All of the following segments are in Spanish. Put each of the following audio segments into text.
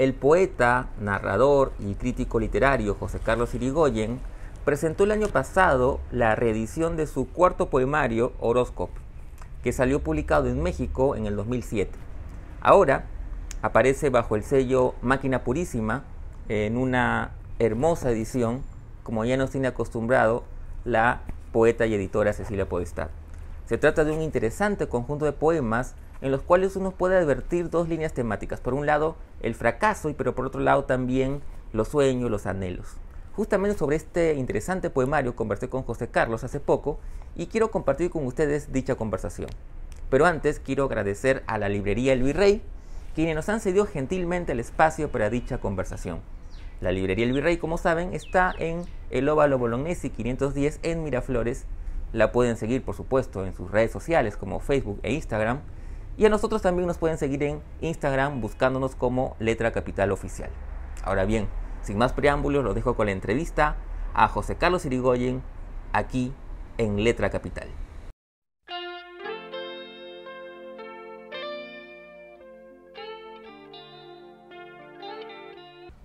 El poeta, narrador y crítico literario José Carlos Irigoyen presentó el año pasado la reedición de su cuarto poemario, Horóscopo, que salió publicado en México en el 2007. Ahora aparece bajo el sello Máquina Purísima en una hermosa edición, como ya nos tiene acostumbrado la poeta y editora Cecilia Podestad. Se trata de un interesante conjunto de poemas en los cuales uno puede advertir dos líneas temáticas. Por un lado, el fracaso, pero por otro lado también los sueños, los anhelos. Justamente sobre este interesante poemario conversé con José Carlos hace poco y quiero compartir con ustedes dicha conversación. Pero antes quiero agradecer a la librería El Virrey, quienes nos han cedido gentilmente el espacio para dicha conversación. La librería El Virrey, como saben, está en el Óvalo Bolognesi 510 en Miraflores. La pueden seguir, por supuesto, en sus redes sociales como Facebook e Instagram. Y a nosotros también nos pueden seguir en Instagram buscándonos como Letra Capital Oficial. Ahora bien, sin más preámbulos, los dejo con la entrevista a José Carlos Irigoyen aquí en Letra Capital.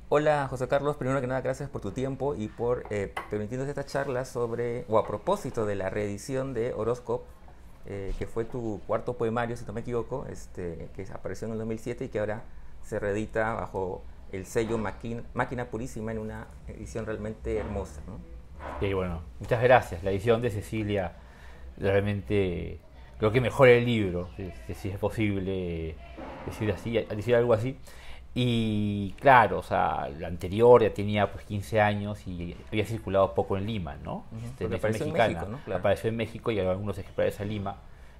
Hola José Carlos, primero que nada gracias por tu tiempo y por eh, permitirnos esta charla sobre o a propósito de la reedición de Horóscopo eh, que fue tu cuarto poemario, si no me equivoco, este, que apareció en el 2007 y que ahora se reedita bajo el sello Máquina, Purísima en una edición realmente hermosa. Y bueno, muchas gracias. La edición de Cecilia realmente creo que mejora el libro, si, si es posible decir, así, decir algo así. Y claro, o sea, la anterior ya tenía pues 15 años y había circulado poco en Lima, ¿no? Este, apareció en México, ¿no? Claro. Apareció en México y algunos ejemplares a Lima.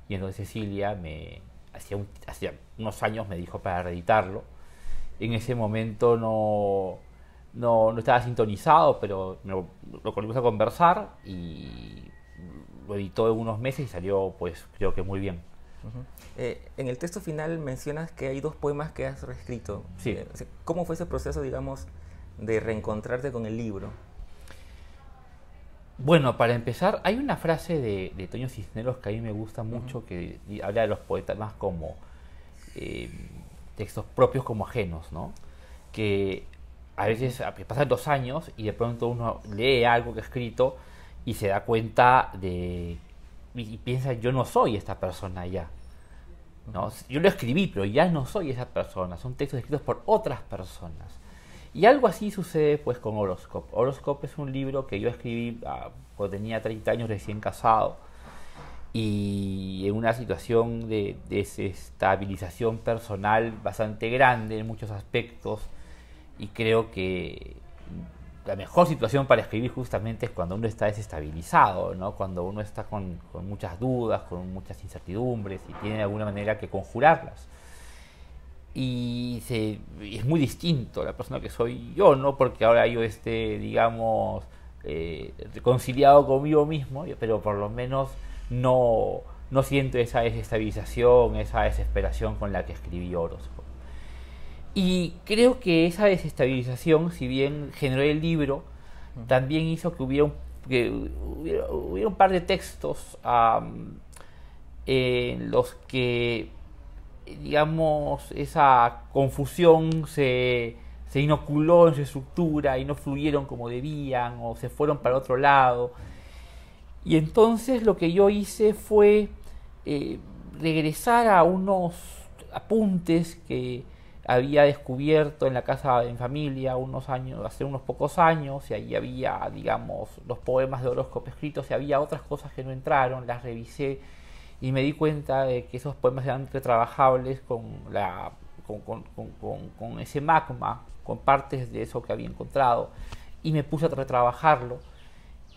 Y entonces Cecilia me hacía hacía unos años me dijo para reeditarlo. En ese momento no estaba sintonizado, pero lo, lo a conversar y lo editó en unos meses y salió pues creo que muy bien. Eh, en el texto final mencionas que hay dos poemas que has reescrito. Eh, ¿Cómo fue ese proceso, digamos, de reencontrarte con el libro? Bueno, para empezar, hay una frase de, Toño Cisneros que a mí me gusta mucho, que habla de los poetas más como eh, textos propios como ajenos, ¿no? Que a veces pasan dos años y de pronto uno lee algo que ha escrito y se da cuenta de y piensa, yo no soy esta persona ya. ¿no? Yo lo escribí, pero ya no soy esa persona. Son textos escritos por otras personas. Y algo así sucede pues con Horoscope. Horoscope es un libro que yo escribí ah, cuando tenía 30 años recién casado y en una situación de desestabilización personal bastante grande en muchos aspectos y creo que la mejor situación para escribir justamente es cuando uno está desestabilizado, ¿no? cuando uno está con, muchas dudas, con muchas incertidumbres y tiene de alguna manera que conjurarlas. Y es muy distinto la persona que soy yo, ¿no? porque ahora yo esté, digamos, eh, reconciliado conmigo mismo, pero por lo menos no, siento esa desestabilización, esa desesperación con la que escribí Oros. Y creo que esa desestabilización, si bien generó el libro, también hizo que hubiera un, un par de textos en los que, digamos, esa confusión se, inoculó en su estructura y no fluyeron como debían o se fueron para otro lado. Y entonces lo que yo hice fue eh, regresar a unos apuntes que había descubierto en la casa en familia unos años, hace unos pocos años, y ahí había, digamos, los poemas de horóscopo escritos, y había otras cosas que no entraron, las revisé y me di cuenta de que esos poemas eran retrabajables con, la, con, con, con, con ese magma, con partes de eso que había encontrado, y me puse a retrabajarlo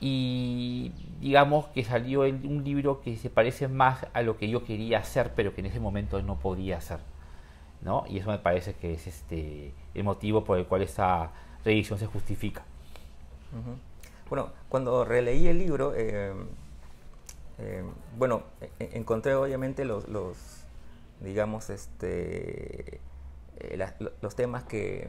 y digamos que salió un libro que se parece más a lo que yo quería hacer, pero que en ese momento no podía hacer. ¿no? Y eso me parece que es este, el motivo por el cual esa revisión se justifica. Bueno, cuando releí el libro, eh, eh, bueno, e, e, encontré obviamente los, los digamos, este, eh, los temas que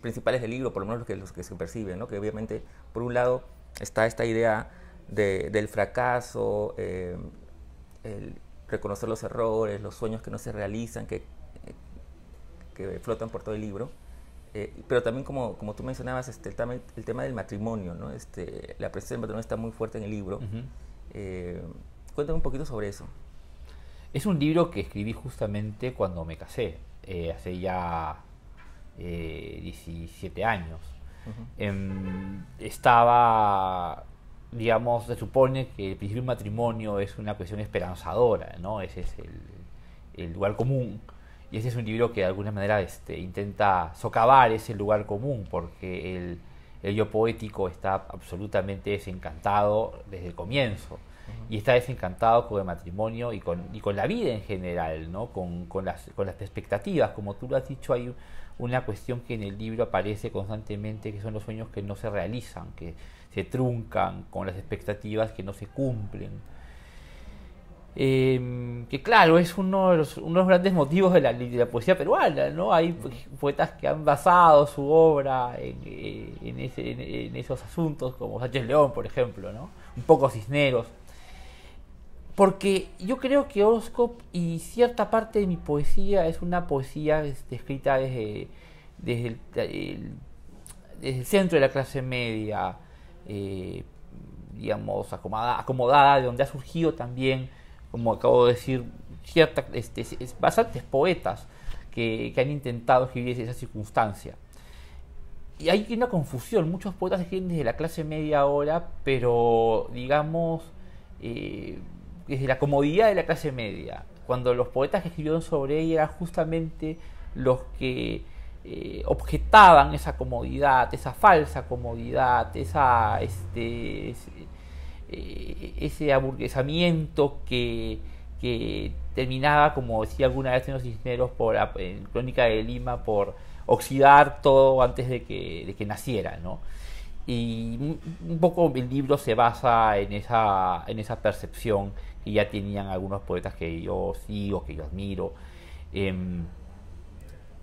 principales del libro, por lo menos los que, los que se perciben, ¿no? que obviamente, por un lado, está esta idea de, del fracaso, el reconocer los errores, los sueños que no se realizan, que que flotan por todo el libro. Eh, pero también como, como tú mencionabas, este, el, tema, del matrimonio, ¿no? Este, la presencia del matrimonio está muy fuerte en el libro. Eh, cuéntame un poquito sobre eso. Es un libro que escribí justamente cuando me casé, eh, hace ya 17 años. Em, estaba, digamos, se supone que el principio del matrimonio es una cuestión esperanzadora, ¿no? Ese es el, el lugar común y ese es un libro que de alguna manera este, intenta socavar ese lugar común, porque el, yo poético está absolutamente desencantado desde el comienzo. Y está desencantado con el matrimonio y con, la vida en general, ¿no? con, las, con las expectativas. Como tú lo has dicho, hay una cuestión que en el libro aparece constantemente, que son los sueños que no se realizan, que se truncan con las expectativas que no se cumplen Em, que claro, es uno de, los, grandes motivos de la, poesía peruana, ¿no? Hay poetas que han basado su obra eh, en, esos asuntos, como Sánchez León, por ejemplo, ¿no? Un poco Cisneros. Porque yo creo que Horoscope y cierta parte de mi poesía es una poesía este, escrita desde, desde, el, centro de la clase media, eh, digamos, acomodada, de donde ha surgido también como acabo de decir, cierta, este, bastantes poetas que, han intentado escribir esa circunstancia. Y hay una confusión, muchos poetas escriben desde la clase media ahora, pero digamos, eh, desde la comodidad de la clase media, cuando los poetas que escribieron sobre ella eran justamente los que eh, objetaban esa comodidad, esa falsa comodidad, esa... este eh, ese aburguesamiento que, terminaba, como decía alguna vez en los cisneros, por, en Crónica de Lima, por oxidar todo antes de que, de naciera, Y un poco el libro se basa en esa, en esa percepción que ya tenían algunos poetas que yo sigo, que yo admiro. Em,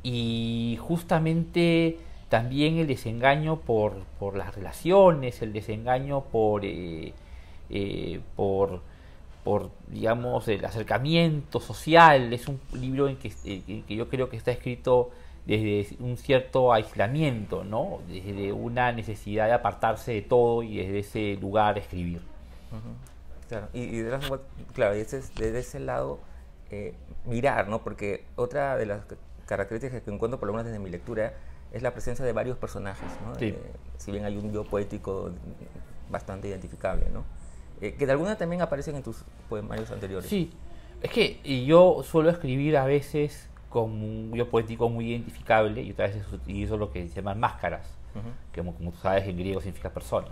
y justamente también el desengaño por, las relaciones, el desengaño por eh, eh, por, por, digamos, el acercamiento social. Es un libro en eh, que, que, yo creo que está escrito desde un cierto aislamiento, ¿no? Desde una necesidad de apartarse de todo y desde ese lugar escribir. y, desde ese lado eh, mirar, ¿no? Porque otra de las características que encuentro, por lo menos desde mi lectura, es la presencia de varios personajes, ¿no? si bien hay un yo poético bastante identificable, ¿no? Eh, que de alguna también aparecen en tus poemarios anteriores. Sí, es que yo suelo escribir a veces con un yo poético muy identificable y otras veces utilizo lo que se llaman máscaras, que como, tú sabes en griego significa persona.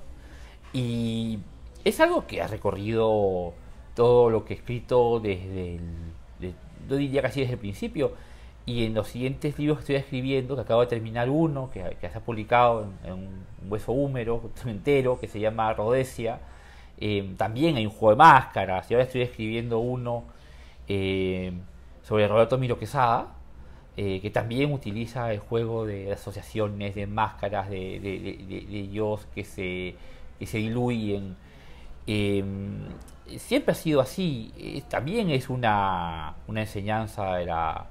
Y es algo que ha recorrido todo lo que he escrito desde el, yo diría casi desde el principio. Y en los siguientes libros que estoy escribiendo, que acabo de terminar uno, que, que se ha publicado en, un hueso húmero, entero, que se llama Rodesia, eh, también hay un juego de máscaras. Y ahora estoy escribiendo uno eh, sobre Roberto Miro Quesada, eh, que también utiliza el juego de asociaciones, de máscaras, de, de, Dios que se, que se diluyen. Em, siempre ha sido así. también es una, una enseñanza de la,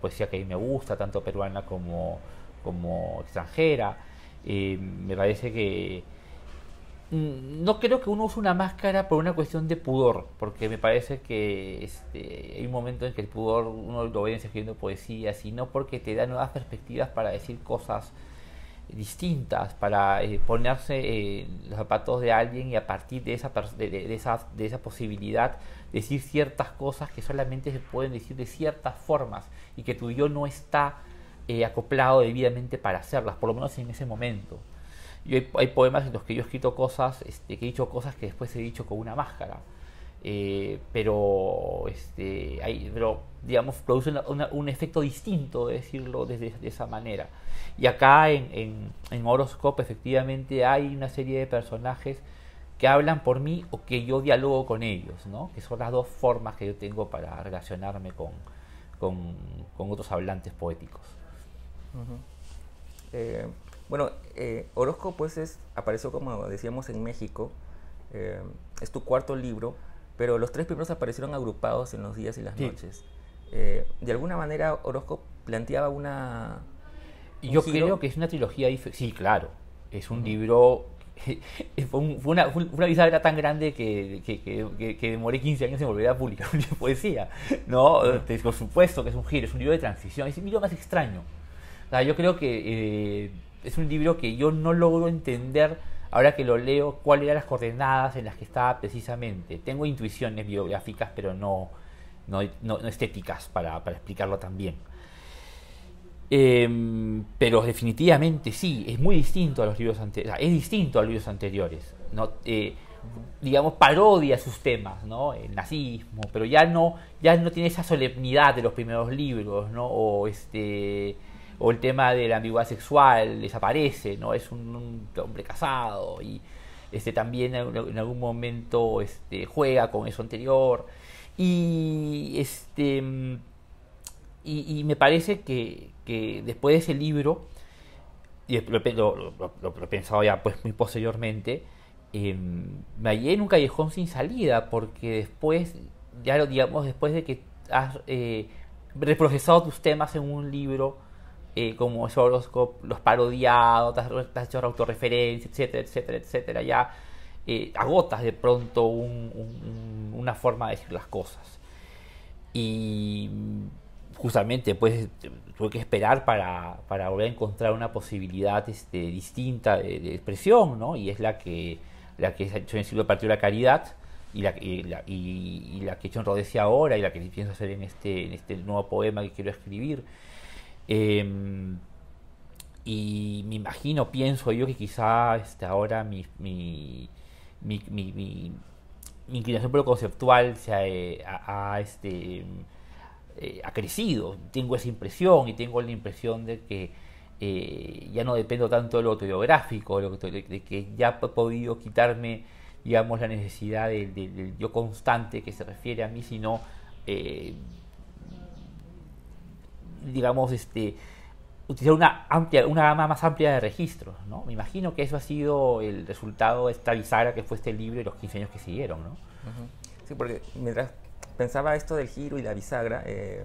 poesía que a mí me gusta, tanto peruana como, como extranjera. Em, me parece que Mm, no creo que uno use una máscara por una cuestión de pudor, porque me parece que este, hay un momento en que el pudor uno lo ve escribiendo poesía, sino porque te da nuevas perspectivas para decir cosas distintas, para eh, ponerse en los zapatos de alguien y a partir de esa, de, esa, posibilidad decir ciertas cosas que solamente se pueden decir de ciertas formas y que tu yo no está eh, acoplado debidamente para hacerlas, por lo menos en ese momento. Y hay, poemas en los que yo he escrito cosas, este, que he dicho cosas que después he dicho con una máscara. Eh, pero, este, digamos, produce un efecto distinto de decirlo desde esa manera. Y acá en, en, en, Horoscope efectivamente hay una serie de personajes que hablan por mí o que yo dialogo con ellos, ¿no? que son las dos formas que yo tengo para relacionarme con, con, con otros hablantes poéticos. Bueno, eh, Orozco pues es, apareció como decíamos en México, eh, es tu cuarto libro, pero los tres primeros aparecieron agrupados en los días y las noches. Eh, de alguna manera Orozco planteaba una... Yo creo que es una trilogía Sí, claro, es un libro... fue, una, fue, tan grande que, que, que, demoré 15 años en volver a publicar poesía. No, este, por supuesto que es un giro, es un libro de transición, es un libro más extraño. O sea, yo creo que es un libro que yo no logro entender ahora que lo leo cuáles eran las coordenadas en las que estaba precisamente. Tengo intuiciones biográficas, pero no, no, no, estéticas para, para, explicarlo tan bien. Em, pero definitivamente sí, es muy distinto a los libros anteriores, es distinto a los libros anteriores. ¿no? Eh, digamos, parodia sus temas, ¿no? El nazismo, pero ya no, ya no tiene esa solemnidad de los primeros libros, ¿no? O este o el tema de la ambigüedad sexual desaparece, ¿no? Es un, hombre casado y este, también en algún momento este, juega con eso anterior. Y, este, y, me parece que, que, después de ese libro, y lo, he pensado ya pues muy posteriormente, em, me hallé en un callejón sin salida, porque después, ya lo digamos, después de que has eh, reprocesado tus temas en un libro, eh, como yo los parodiado, te has, hecho autorreferencia, etcétera, etcétera, etcétera, ya eh, agotas de pronto un, una forma de decir las cosas. Y justamente pues tuve que esperar para, para volver a encontrar una posibilidad este, distinta de, expresión, ¿no? Y es la que, la que se hecho en el siglo Partido de la Caridad y la, y, la que he hecho en ahora y la que pienso hacer en este, en este nuevo poema que quiero escribir. Em, y me imagino, pienso yo que quizá este, ahora mi, mi, inclinación por lo conceptual se ha, eh, este, eh, ha crecido. Tengo esa impresión y tengo la impresión de que eh, ya no dependo tanto de lo autobiográfico, de, que ya he podido quitarme, digamos, la necesidad del yo constante que se refiere a mí, sino digamos, este, utilizar una, amplia, una gama más amplia de registros. ¿no? Me imagino que eso ha sido el resultado de esta bisagra que fue este libro y los 15 años que siguieron. ¿no? Sí, porque mientras pensaba esto del giro y la bisagra, eh,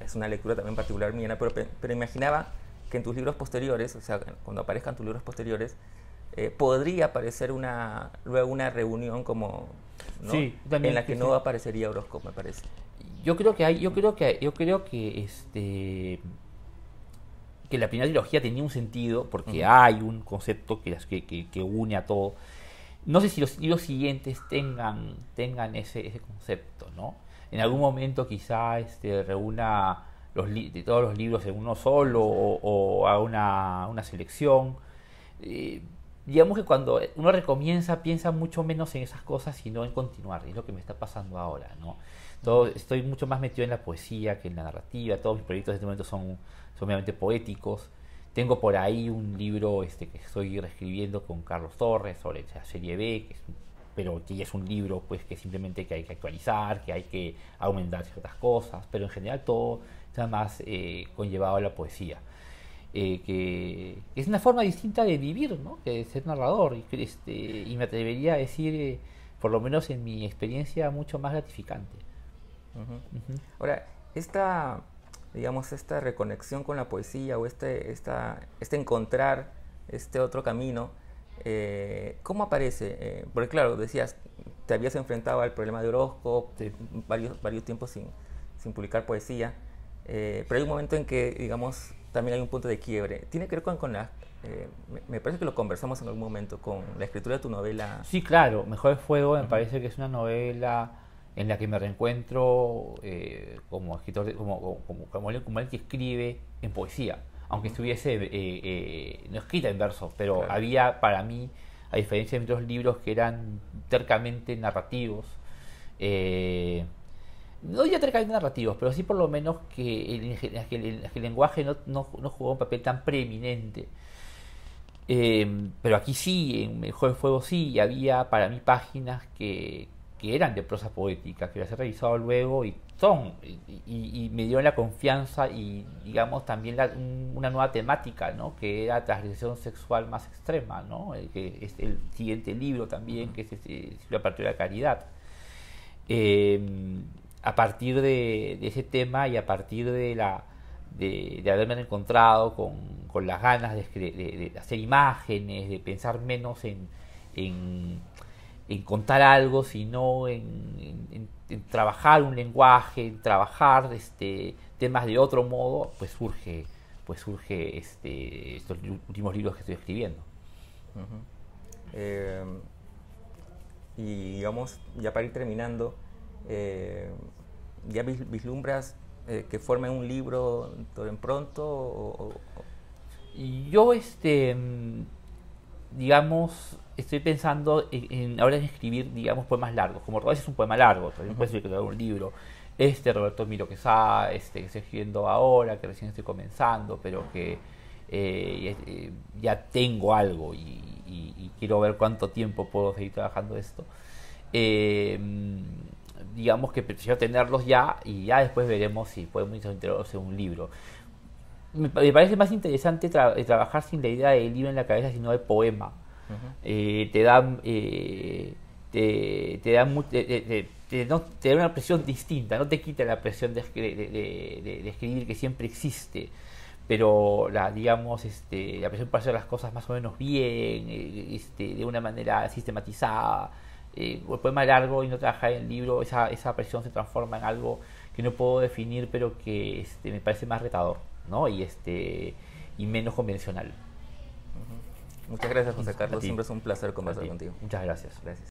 es una lectura también particular mía, pero, pero imaginaba que en tus libros posteriores, o sea, cuando aparezcan tus libros posteriores, eh, podría aparecer una luego una reunión como en la que, no aparecería Orozco, me parece yo creo que hay, yo creo que yo creo que este que la primera trilogía tenía un sentido porque hay un concepto que, que, que, une a todo. No sé si los, libros siguientes tengan, tengan ese, concepto, ¿no? En algún momento quizá este, reúna los de todos los libros en uno solo o, a una, selección. Eh, digamos que cuando uno recomienza, piensa mucho menos en esas cosas, sino en continuar. Y es lo que me está pasando ahora, ¿no? Todo, estoy mucho más metido en la poesía que en la narrativa. Todos mis proyectos en este momento son, obviamente poéticos. Tengo por ahí un libro este, que estoy reescribiendo con Carlos Torres sobre la serie B, que pero que ya es un libro pues, que simplemente que hay que actualizar, que hay que aumentar ciertas cosas, pero en general todo está más eh, conllevado a la poesía. Eh, que es una forma distinta de vivir, ¿no? Que de ser narrador. Y, este, y me atrevería a decir, eh, por lo menos en mi experiencia, mucho más gratificante. Ahora, esta, digamos, esta reconexión con la poesía o este, esta, este encontrar este otro camino, eh, ¿cómo aparece? porque claro, decías, te habías enfrentado al problema de Orozco, varios, varios tiempos sin, sin publicar poesía, pero hay un momento en que, digamos, también hay un punto de quiebre. Tiene que ver con, con eh, me, parece que lo conversamos en algún momento con la escritura de tu novela. Sí, claro. Mejor Fuego me parece que es una novela en la que me reencuentro eh, como escritor, como, como, como, que escribe en poesía, aunque estuviese eh, no escrita en verso pero había para mí, a diferencia de otros libros que eran tercamente narrativos, eh, no ya te narrativos, pero sí por lo menos que el, lenguaje no, no, jugó un papel tan preeminente. Em, pero aquí sí, en Mejor Fuego sí, había para mí páginas que, eran de prosa poética, que las he revisado luego y son, y, me dieron la confianza y, digamos, también una nueva temática, ¿no? Que era transgresión sexual más extrema, ¿no? Eh, que es el siguiente libro también, que es este, la apertura de la caridad. Eh, a partir de, ese tema y a partir de la de, haberme encontrado con, con las ganas de, hacer imágenes, de pensar menos en, en, contar algo, sino en, trabajar un lenguaje, en trabajar este, temas de otro modo, pues surge, pues surge este, estos últimos libros que estoy escribiendo. Eh, y digamos, ya para ir terminando, eh, ¿ya vislumbras eh, que formen un libro en pronto? Yo, este, mm, digamos, estoy pensando en, ahora en escribir, digamos, poemas largos. Como Rodríguez es un poema largo, también puede ser que un libro. Este Roberto Miro este, que está, este, que estoy escribiendo ahora, que recién estoy comenzando, pero que eh, ya tengo algo y, quiero ver cuánto tiempo puedo seguir trabajando esto. Eh, mm, digamos que prefiero tenerlos ya y ya después veremos si podemos introducirlos un libro. Me parece más interesante eh, trabajar sin la idea del libro en la cabeza, sino de poema. Eh, te dan, eh, te, da una presión distinta, no te quita la presión de, escribir que siempre existe pero la digamos este la presión para hacer las cosas más o menos bien este, de una manera sistematizada el poema largo y no trabaja en el libro, esa, esa presión se transforma en algo que no puedo definir, pero que este, me parece más retador, ¿no? Y, este, y menos convencional. Muchas gracias, José Carlos. Siempre es un placer conversar contigo. Muchas gracias. Gracias.